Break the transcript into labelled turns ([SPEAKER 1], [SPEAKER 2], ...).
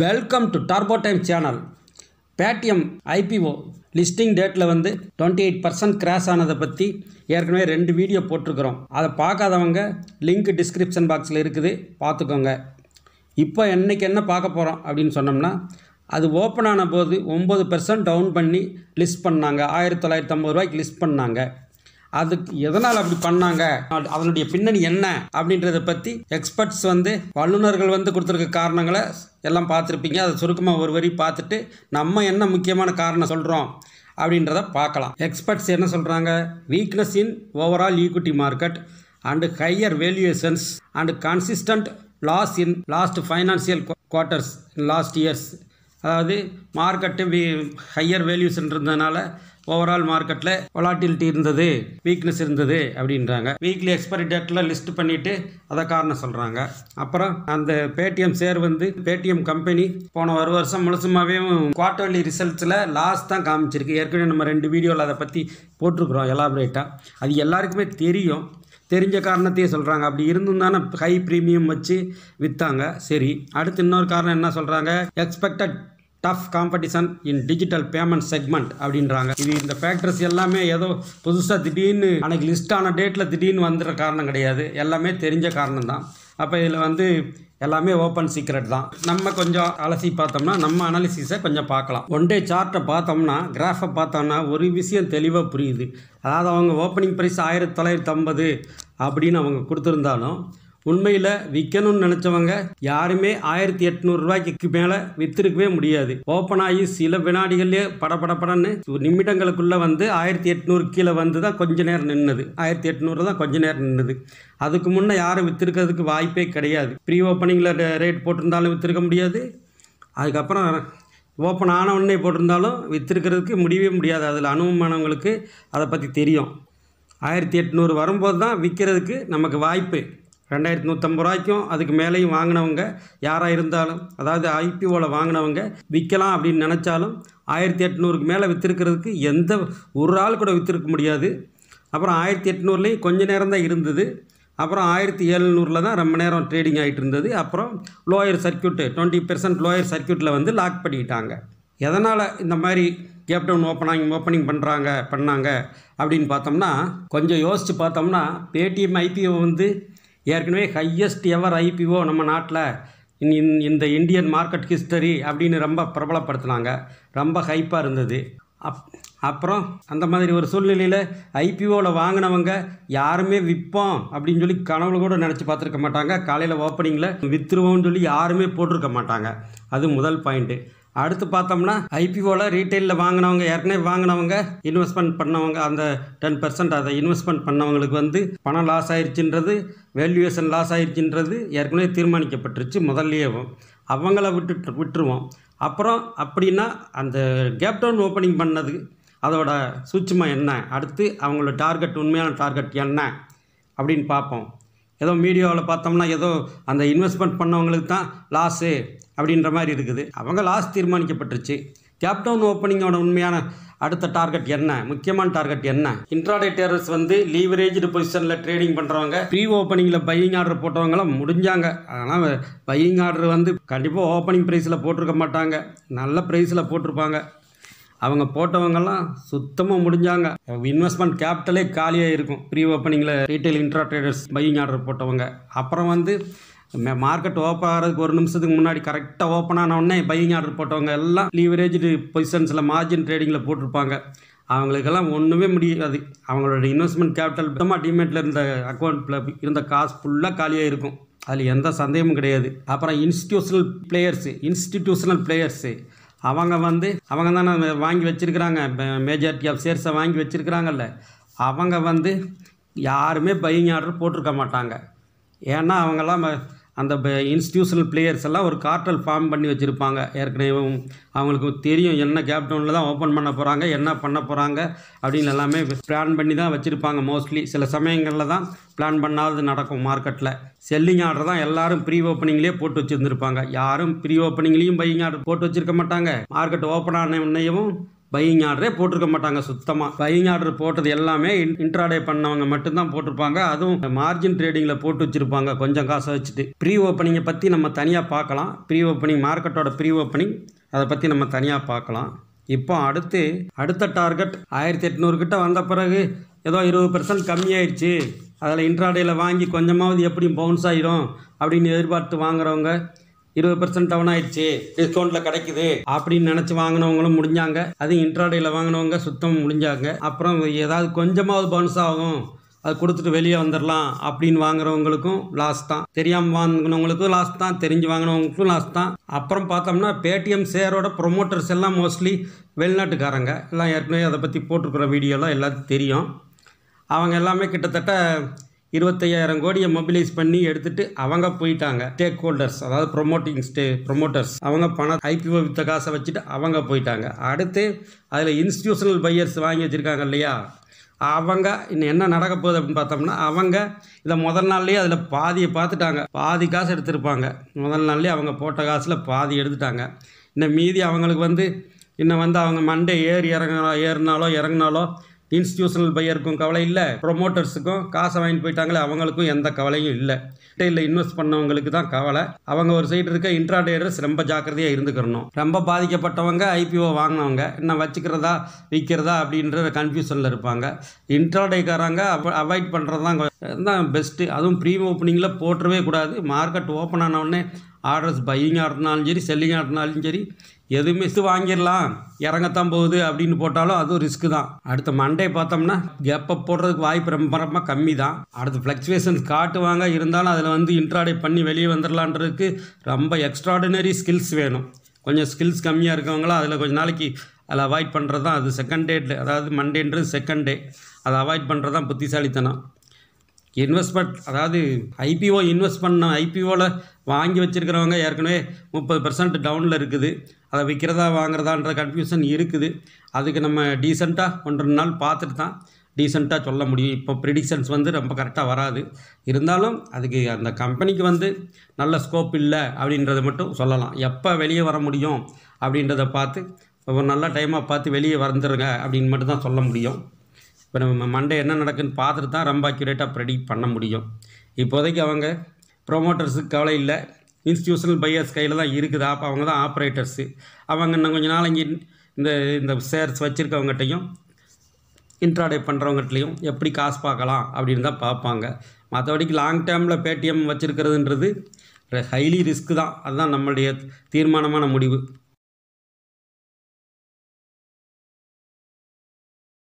[SPEAKER 1] welcome to டார்போ time channel Paytm IPO listing டேட்டில் வந்து டுவெண்ட்டி எயிட் பர்சன்ட் கிராஷ் ஆனதை பற்றி ஏற்கனவே ரெண்டு வீடியோ போட்டிருக்கிறோம் அதை பார்க்காதவங்க லிங்க் டிஸ்கிரிப்ஷன் பாக்ஸில் இருக்குது பார்த்துக்கோங்க இப்போ என்றைக்கு என்ன பார்க்க போகிறோம் அப்படின்னு சொன்னோம்னா அது ஓப்பன் ஆன போது ஒம்பது பர்சன்ட் டவுன் பண்ணி லிஸ்ட் பண்ணாங்க ஆயிரத்தி தொள்ளாயிரத்தி ஐம்பது ரூபாய்க்கு லிஸ்ட் பண்ணாங்க அதுக்கு எதனால் அப்படி பண்ணாங்க அதனுடைய பின்னணி என்ன அப்படின்றத பற்றி எக்ஸ்பர்ட்ஸ் வந்து வல்லுநர்கள் வந்து கொடுத்துருக்க காரணங்களை எல்லாம் பார்த்துருப்பீங்க அதை சுருக்கமாக ஒரு வரி பார்த்துட்டு நம்ம என்ன முக்கியமான காரணம் சொல்கிறோம் அப்படின்றத பார்க்கலாம் எக்ஸ்பர்ட்ஸ் என்ன சொல்கிறாங்க weakness in overall equity market and higher valuations and consistent loss in last financial quarters last years அதாவது மார்க்கெட்டு ஹையர் வேல்யூஸ்ன்றதுனால இருந்ததுனால ஓவரால் மார்க்கெட்டில் ஒலாட்டிலிட்டி இருந்தது வீக்னஸ் இருந்தது அப்படின்றாங்க வீக்லி எக்ஸ்பைரி டேட்ல லிஸ்ட் பண்ணிவிட்டு அதை காரணம் சொல்கிறாங்க அப்புறம் அந்த பேடிஎம் ஷேர் வந்து பேடிஎம் கம்பெனி போன ஒரு வருஷம் முழுசுமாவே குவார்ட்டர்லி ரிசல்ட்ஸில் லாஸ் தான் காமிச்சிருக்கு ஏற்கனவே நம்ம ரெண்டு வீடியோவில் அதை பற்றி போட்டிருக்கிறோம் எலாபரேட்டா அது எல்லாருக்குமே தெரியும் தெரிஞ்ச காரணத்தையே சொல்கிறாங்க அப்படி இருந்தும் தானே ஹை ப்ரீமியம் வச்சு விற்றாங்க சரி அடுத்து இன்னொரு காரணம் என்ன சொல்கிறாங்க expected tough competition in digital payment segment அப்படின்றாங்க இது இந்த ஃபேக்டர்ஸ் எல்லாமே ஏதோ புதுசாக திடீர்னு அன்னைக்கு லிஸ்டான டேட்டில் திடீர்னு வந்துடுற காரணம் கிடையாது எல்லாமே தெரிஞ்ச காரணம் தான் அப்போ இதில் வந்து எல்லாமே ஓப்பன் சீக்ரெட் தான் நம்ம கொஞ்சம் அலசி பார்த்தோம்னா நம்ம அனாலிசிஸை கொஞ்சம் பார்க்கலாம் ஒன் டே சார்ட்டை பார்த்தோம்னா கிராஃபை பார்த்தோம்னா ஒரு விஷயம் தெளிவாக புரியுது அதாவது அவங்க ஓப்பனிங் ப்ரைஸ் ஆயிரத்தி தொள்ளாயிரத்தி ஐம்பது அப்படின்னு அவங்க கொடுத்துருந்தாலும் உண்மையில் விற்கணும்னு நினச்சவங்க யாருமே ஆயிரத்தி ரூபாய்க்கு மேலே வித்திருக்கவே முடியாது ஓப்பன் ஆகி சில வினாடிகள்லேயே படப்படப்படன்னு நிமிடங்களுக்குள்ளே வந்து ஆயிரத்தி எட்நூறு கீழே வந்து தான் கொஞ்ச நேரம் நின்றுது ஆயிரத்தி எட்நூறு தான் கொஞ்ச நேரம் நின்றுது அதுக்கு முன்னே யாரும் வித்திருக்கிறதுக்கு வாய்ப்பே கிடையாது ப்ரீ ஓப்பனிங்கில் ரேட் போட்டிருந்தாலும் விற்றுருக்க முடியாது அதுக்கப்புறம் ஓப்பன் ஆன உடனே போட்டிருந்தாலும் வித்திருக்கிறதுக்கு முடியவே முடியாது அதில் அனுபவமானவங்களுக்கு அதை பற்றி தெரியும் ஆயிரத்தி எட்நூறு வரும்போது தான் விற்கிறதுக்கு நமக்கு வாய்ப்பு ரெண்டாயிரத்தி நூற்றம்பது ரூபாய்க்கும் அதுக்கு மேலேயும் வாங்கினவங்க யாராக இருந்தாலும் அதாவது ஐபிஓவில் வாங்கினவங்க விற்கலாம் அப்படின்னு நினச்சாலும் ஆயிரத்தி எட்நூறுக்கு மேலே விற்றுருக்கிறதுக்கு எந்த ஒரு ஆள் கூட விற்றுருக்க முடியாது அப்புறம் ஆயிரத்தி எட்நூறுலேயும் கொஞ்சம் நேரம் தான் இருந்தது அப்புறம் ஆயிரத்தி எழுநூறில் தான் ரொம்ப நேரம் ட்ரேடிங் ஆகிட்டு இருந்தது அப்புறம் lower circuit twenty percent lower சர்க்கியூட்டில் வந்து லாக் பண்ணிட்டாங்க எதனால் இந்த மாதிரி கேப்டவுன் ஓப்பனாங்க ஓப்பனிங் ஓப்பனிங் பண்ணுறாங்க பண்ணாங்க அப்படின்னு பார்த்தோம்னா கொஞ்சம் யோசித்து பார்த்தோம்னா பேடிஎம் ஐபிஓ வந்து ஏற்கனவே ஹையஸ்ட் எவர் ஐபிஓ நம்ம நாட்டில் இன் இந்த இந்தியன் மார்க்கெட் ஹிஸ்டரி அப்படின்னு ரொம்ப பிரபலப்படுத்தினாங்க ரொம்ப ஹைப்பாக இருந்தது அப் அப்புறம் அந்த மாதிரி ஒரு சூழ்நிலையில் ஐபிஓவில் வாங்கினவங்க யாருமே விற்போம் அப்படின்னு சொல்லி கனவுல கூட நினச்சி பார்த்துருக்க மாட்டாங்க காலையில் ஓப்பனிங்கில் விற்றுருவோம்னு சொல்லி யாருமே போட்டிருக்க மாட்டாங்க அது முதல் பாயிண்ட்டு அடுத்து பார்த்தோம்னா ஐபிஓவில் ரீட்டைலில் வாங்கினவங்க ஏற்கனவே வாங்கினவங்க இன்வெஸ்ட்மெண்ட் பண்ணவங்க அந்த டென் பர்சன்ட் அதை இன்வெஸ்ட்மெண்ட் பண்ணவங்களுக்கு வந்து பணம் லாஸ் ஆயிடுச்சுன்றது வேல்யூவேஷன் லாஸ் ஆயிடுச்சுன்றது ஏற்கனவே தீர்மானிக்கப்பட்டுருச்சு முதல்லையே அவங்கள விட்டு விட்டுருவோம் அப்புறம் அப்படின்னா அந்த கேப் டவுன் ஓப்பனிங் பண்ணது அதோட சூட்சமாக என்ன அடுத்து அவங்களோட டார்கெட் உண்மையான டார்கெட் என்ன அப்படின்னு பார்ப்போம் ஏதோ மீடியாவில் பார்த்தோம்னா ஏதோ அந்த இன்வெஸ்ட்மெண்ட் பண்ணவங்களுக்கு தான் லாஸு அப்படின்ற மாதிரி இருக்குது அவங்க லாஸ் தீர்மானிக்கப்பட்டுருச்சு கேப்டவுன் ஓப்பனிங்கோட உண்மையான அடுத்த டார்கெட் என்ன முக்கியமான டார்கெட் என்ன இன்ட்ராடே டேரர்ஸ் வந்து லீவரேஜ்டு பொசிஷனில் ட்ரேடிங் பண்ணுறவங்க ப்ரீ ஓப்பனிங்கில் பையிங் ஆர்டர் போட்டவங்களாம் முடிஞ்சாங்க ஆனால் பையிங் ஆர்டர் வந்து கண்டிப்பாக ஓப்பனிங் ப்ரைஸில் போட்டிருக்க மாட்டாங்க நல்ல ப்ரைஸில் போட்டிருப்பாங்க அவங்க போட்டவங்கெல்லாம் சுத்தமாக முடிஞ்சாங்க இன்வெஸ்ட்மெண்ட் கேபிட்டலே காலியாக இருக்கும் ப்ரீ ஓப்பனிங்கில் retail intra traders buying order போட்டவங்க அப்புறம் வந்து மார்க்கெட் ஓப்பன் ஆகிறதுக்கு ஒரு நிமிஷத்துக்கு முன்னாடி கரெக்டாக ஓப்பன் ஆனவுடனே பையிங் ஆர்டர் போட்டவங்க எல்லாம் லீவரேஜ்டு பொசிஷன்ஸில் மார்ஜின் ட்ரேடிங்கில் போட்டிருப்பாங்க அவங்களுக்கெல்லாம் ஒன்றுமே முடியாது அவங்களோட இன்வெஸ்ட்மெண்ட் கேபிட்டல் மொத்தமாக டிமேட்டில் இருந்த அக்கௌண்ட்டில் இருந்த காசு ஃபுல்லாக காலியாக இருக்கும் அதில் எந்த சந்தேகமும் கிடையாது அப்புறம் இன்ஸ்டிடியூஷனல் பிளேயர்ஸு இன்ஸ்டிடியூஷனல் பிளேயர்ஸு அவங்க வந்து அவங்க தானே வாங்கி வச்சுருக்கிறாங்க மேஜாரிட்டி ஆஃப் ஷேர்ஸை வாங்கி வச்சுருக்கிறாங்கல்ல அவங்க வந்து யாருமே பையிங் ஆர்டர் போட்டிருக்க மாட்டாங்க ஏன்னா அவங்கெல்லாம் அந்த இன்ஸ்டியூஷனல் பிளேயர்ஸ் எல்லாம் ஒரு கார்ட்டல் ஃபார்ம் பண்ணி வச்சுருப்பாங்க ஏற்கனவே அவங்களுக்கு தெரியும் என்ன கேப் டவுனில் தான் ஓப்பன் பண்ண போகிறாங்க என்ன பண்ண போகிறாங்க அப்படின்னு எல்லாமே பிளான் பண்ணி தான் வச்சுருப்பாங்க மோஸ்ட்லி சில சமயங்களில் தான் பிளான் பண்ணாதது நடக்கும் மார்க்கெட்டில் செல்லிங் ஆர்டர் தான் எல்லாரும் ப்ரீ ஓப்பனிங்லேயே போட்டு வச்சுருந்துருப்பாங்க யாரும் ப்ரீ ஓப்பனிங்லேயும் பையிங் ஆர்டர் போட்டு வச்சுருக்க மாட்டாங்க மார்க்கெட் ஓப்பன் ஆன உடனேயும் பையிங் ஆர்டரே போட்டிருக்க மாட்டாங்க சுத்தமாக பையிங் ஆர்டர் போட்டது எல்லாமே இன்ட்ராடே பண்ணவங்க மட்டும்தான் போட்டிருப்பாங்க அதுவும் மார்ஜின் ட்ரேடிங்கில் போட்டு வச்சுருப்பாங்க கொஞ்சம் காசை வச்சுட்டு ப்ரீ ஓப்பனிங்கை பற்றி நம்ம தனியாக பார்க்கலாம் ப்ரீ ஓப்பனிங் மார்க்கெட்டோட ப்ரீ ஓப்பனிங் அதை பற்றி நம்ம தனியாக பார்க்கலாம் இப்போ அடுத்து அடுத்த டார்கெட் ஆயிரத்தி எட்நூறு கிட்ட வந்த பிறகு ஏதோ இருபது பர்சன்ட் கம்மியாயிடுச்சு அதில் இன்ட்ராடேயில் வாங்கி கொஞ்சமாவது எப்படி பவுன்ஸ் ஆகிடும் அப்படின்னு எதிர்பார்த்து வாங்குறவங்க இருபது பெர்சன்ட் டவுன் ஆயிடுச்சு டிஸ்கவுண்ட்ல கிடைக்குது அப்படின்னு நினைச்சு வாங்கினவங்களும் முடிஞ்சாங்க அதுவும் இன்ட்ராடேல வாங்கினவங்க சுத்தம் முடிஞ்சாங்க அப்புறம் ஏதாவது கொஞ்சமாவது பவுன்ஸ் ஆகும் அது கொடுத்துட்டு வெளியே வந்துடலாம் அப்படின்னு வாங்குறவங்களுக்கும் லாஸ் தான் தெரியாமல் வாங்கினவங்களுக்கும் லாஸ் தான் தெரிஞ்சு வாங்கினவங்களுக்கும் லாஸ் தான் அப்புறம் பார்த்தோம்னா பேடிஎம் ஷேரோட ப்ரொமோட்டர்ஸ் எல்லாம் மோஸ்ட்லி வெளிநாட்டுக்காரங்க எல்லாம் ஏற்கனவே அதை பற்றி போட்டிருக்கிற வீடியோலாம் எல்லாத்துக்கும் தெரியும் அவங்க எல்லாமே கிட்டத்தட்ட இருபத்தையாயிரம் கோடியை மொபிலைஸ் பண்ணி எடுத்துட்டு அவங்க போயிட்டாங்க ஸ்டேக் ஹோல்டர்ஸ் அதாவது ப்ரொமோட்டிங் ஸ்டே ப்ரொமோட்டர்ஸ் அவங்க பணம் ஐபிஓ வித்த காசை வச்சுட்டு அவங்க போயிட்டாங்க அடுத்து அதில் இன்ஸ்டியூஷனல் பையர்ஸ் வாங்கி வச்சுருக்காங்க இல்லையா அவங்க இன்னும் என்ன நடக்க போகுது அப்படின்னு பார்த்தோம்னா அவங்க இதை முதல் நாள்லேயே அதில் பாதியை பார்த்துட்டாங்க பாதி காசு எடுத்திருப்பாங்க முதல் நாள்லேயே அவங்க போட்ட காசில் பாதி எடுத்துட்டாங்க இன்னும் மீதி அவங்களுக்கு வந்து இன்னும் வந்து அவங்க மண்டே ஏறி இறங்க ஏறினாலோ இறங்கினாலோ இன்ஸ்டியூஷனல் பையருக்கும் கவலை இல்லை ப்ரொமோட்டர்ஸுக்கும் காசை வாங்கிட்டு போயிட்டாங்களே அவங்களுக்கும் எந்த கவலையும் இல்லை ரிட்டைலில் இன்வெஸ்ட் பண்ணவங்களுக்கு தான் கவலை அவங்க ஒரு சைடு இருக்க இன்ட்ராடேடர்ஸ் ரொம்ப ஜாக்கிரதையாக இருந்துக்கிறணும் ரொம்ப பாதிக்கப்பட்டவங்க ஐபிஓ வாங்கினவங்க என்ன வச்சுக்கிறதா விற்கிறதா அப்படின்ற கன்ஃபியூஷனில் இருப்பாங்க இன்ட்ராடேக்காரங்க அவாய்ட் பண்ணுறது தான் தான் பெஸ்ட்டு அதுவும் ப்ரீம் ஓப்பனிங்கில் போட்டுறவே கூடாது மார்க்கெட் ஓப்பன் ஆனவுடனே ஆர்டர்ஸ் பையிங் ஆடுறதுனாலும் சரி செல்லிங் ஆடுறதுனாலும் சரி எதுவுமே இது வாங்கிடலாம் இறங்கத்தான் போகுது அப்படின்னு போட்டாலும் அதுவும் ரிஸ்க்கு தான் அடுத்த மண்டே பார்த்தோம்னா கேப்பை போடுறதுக்கு வாய்ப்பு ரொம்ப ரொம்ப கம்மி தான் அடுத்து ஃப்ளக்சுவேஷன்ஸ் காட்டுவாங்க இருந்தாலும் அதில் வந்து இன்ட்ராடே பண்ணி வெளியே வந்துடலான்றதுக்கு ரொம்ப எக்ஸ்ட்ராடினரி ஸ்கில்ஸ் வேணும் கொஞ்சம் ஸ்கில்ஸ் கம்மியாக இருக்கவங்களாம் அதில் கொஞ்சம் நாளைக்கு அதில் அவாய்ட் பண்ணுறது தான் அது செகண்ட் டேட்டில் அதாவது மண்டேன்றது செகண்ட் டே அதை அவாய்ட் பண்ணுறது தான் புத்திசாலித்தனம் இன்வெஸ்ட்மெண்ட் அதாவது ஐபிஓ இன்வெஸ்ட் பண்ண ஐபிஓவில் வாங்கி வச்சுருக்கிறவங்க ஏற்கனவே முப்பது பர்சன்ட் டவுனில் இருக்குது அதை விற்கிறதா வாங்குறதான்ற கன்ஃபியூஷன் இருக்குது அதுக்கு நம்ம டீசெண்டாக ஒன்றரை நாள் பார்த்துட்டு தான் டீசெண்டாக சொல்ல முடியும் இப்போ ப்ரிடிக்ஷன்ஸ் வந்து ரொம்ப கரெக்டாக வராது இருந்தாலும் அதுக்கு அந்த கம்பெனிக்கு வந்து நல்ல ஸ்கோப் இல்லை அப்படின்றத மட்டும் சொல்லலாம் எப்போ வெளியே வர முடியும் அப்படின்றத பார்த்து ஒரு நல்ல டைமாக பார்த்து வெளியே வந்துடுங்க அப்படின்னு மட்டும் தான் சொல்ல முடியும் இப்போ நம்ம மண்டே என்ன நடக்குன்னு பார்த்துட்டு தான் ரொம்ப அக்யூரேட்டாக ப்ரெடிக்ட் பண்ண முடியும் இப்போதைக்கு அவங்க ப்ரொமோட்டர்ஸுக்கு கவலை இல்லை இன்ஸ்டியூஷனல் பையர்ஸ் கையில் தான் இருக்குது அப்போ அவங்க தான் ஆப்ரேட்டர்ஸு அவங்க இன்னும் கொஞ்ச நாள் இங்கே இந்த இந்த ஷேர்ஸ் வச்சுருக்கவங்ககிட்டையும் இன்ட்ராடே பண்ணுறவங்ககிட்டையும் எப்படி காசு பார்க்கலாம் அப்படின்னு தான் பார்ப்பாங்க மற்றபடிக்கு லாங் டேர்மில் பேடிஎம் வச்சுருக்கிறதுன்றது ஹைலி ரிஸ்க்கு தான் அதுதான் நம்மளுடைய தீர்மானமான முடிவு